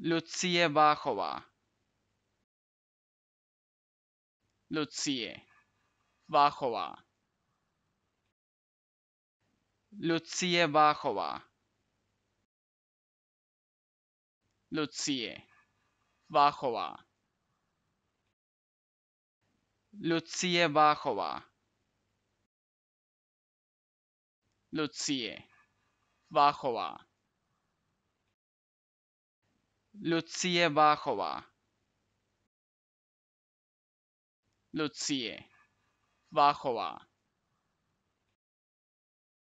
Lucie Váchová. Lucie Váchová. Lucie Váchová. Lucie Váchová. Lucie Váchová. Lucie Váchová. Lucie Bajova. Lucie Bajova.